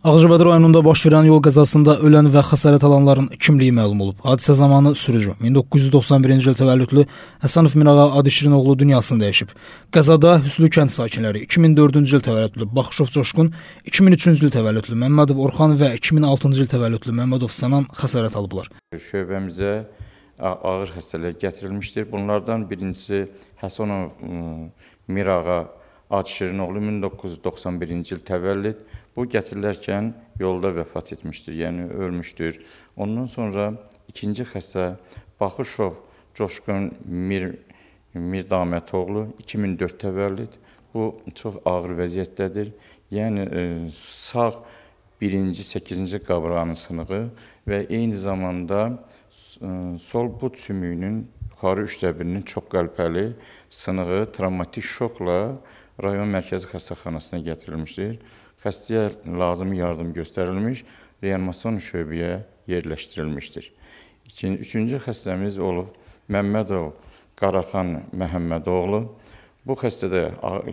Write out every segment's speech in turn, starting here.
Ağcabədi rayonunda baş verən yol qəzasında ölən və xəsarət alanların kimliyi məlum olub. Hadisə zamanı sürücü 1991-ci il təvəllüdlü Həsənov Mirağa Adişirin oğlu dünyasını dəyişib. Qəzada Hüslü kənd sakinləri 2004-cü il təvəllüdlü Baxışov Coşqun, 2003-cü il təvəllüdlü Məmmədov Orxan və 2006-cı il təvəllüdlü Məmmədov Sənan xəsarət alıblar. Şöbəmizə ağır xəstələr gətirilmişdir. Bunlardan birincisi Həsənov Mirağa Adi Şirinoğlu 1991-ci il təvəllüd. Bu gətirilərkən yolda vəfat etmişdir, yəni ölmüşdür. Ondan sonra ikinci xəstə Baxışov Coşqun Mir Mirdamətoğlu 2004 təvəllüd. Bu çox ağır vəziyyətdədir. Yəni e, sağ birinci, səkizinci qabranın sınığı və eyni zamanda e, sol bud sümüyünün yuxarı üçdə birinin çox qəlpəli sınığı travmatik şokla rayon mərkəzi xəstəxanasına gətirilmişdir. Xəstəyə lazımi yardım göstərilmiş, reanimasyon şöbəyə yerləşdirilmişdir. İkinci, üçüncü xəstəmiz olub Məmmədov Qaraxan Məhəmmədoğlu. Bu xəstədə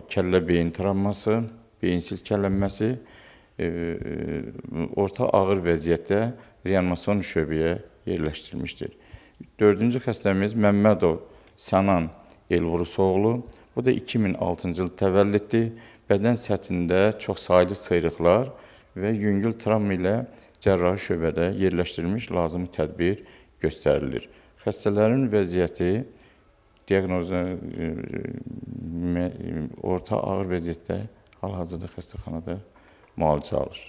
kəllə beyin travması, beyinsil kəllənməsi, e, e, orta ağır vəziyyətdə reanimasyon şöbəyə yerləşdirilmişdir. Dördüncü xəstəmiz Məmmədov Sənan Elvurusoğlu. Bu da 2006-cı il təvəllüddü. Bədən səthində çoxsaylı sıyrıqlar və yüngül travma ilə cərrahi şöbədə yerləşdirilmiş lazımi tədbir göstərilir. Xəstələrin vəziyyəti diaqnoza e, orta ağır vəziyyətdə hal-hazırda xəstəxanada müalicə alır.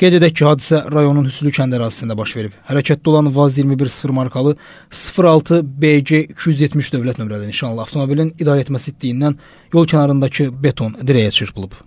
Qeyd edək ki, hadisə rayonun Hüslü kəndi ərazisində baş verib. Hərəkətdə olan Vaz 21.0 markalı 06 BG 270 dövlət nömrəli nişanlı avtomobilin idarəetmə sitliyindən yol kənarındakı beton dirəyə çırpılıb.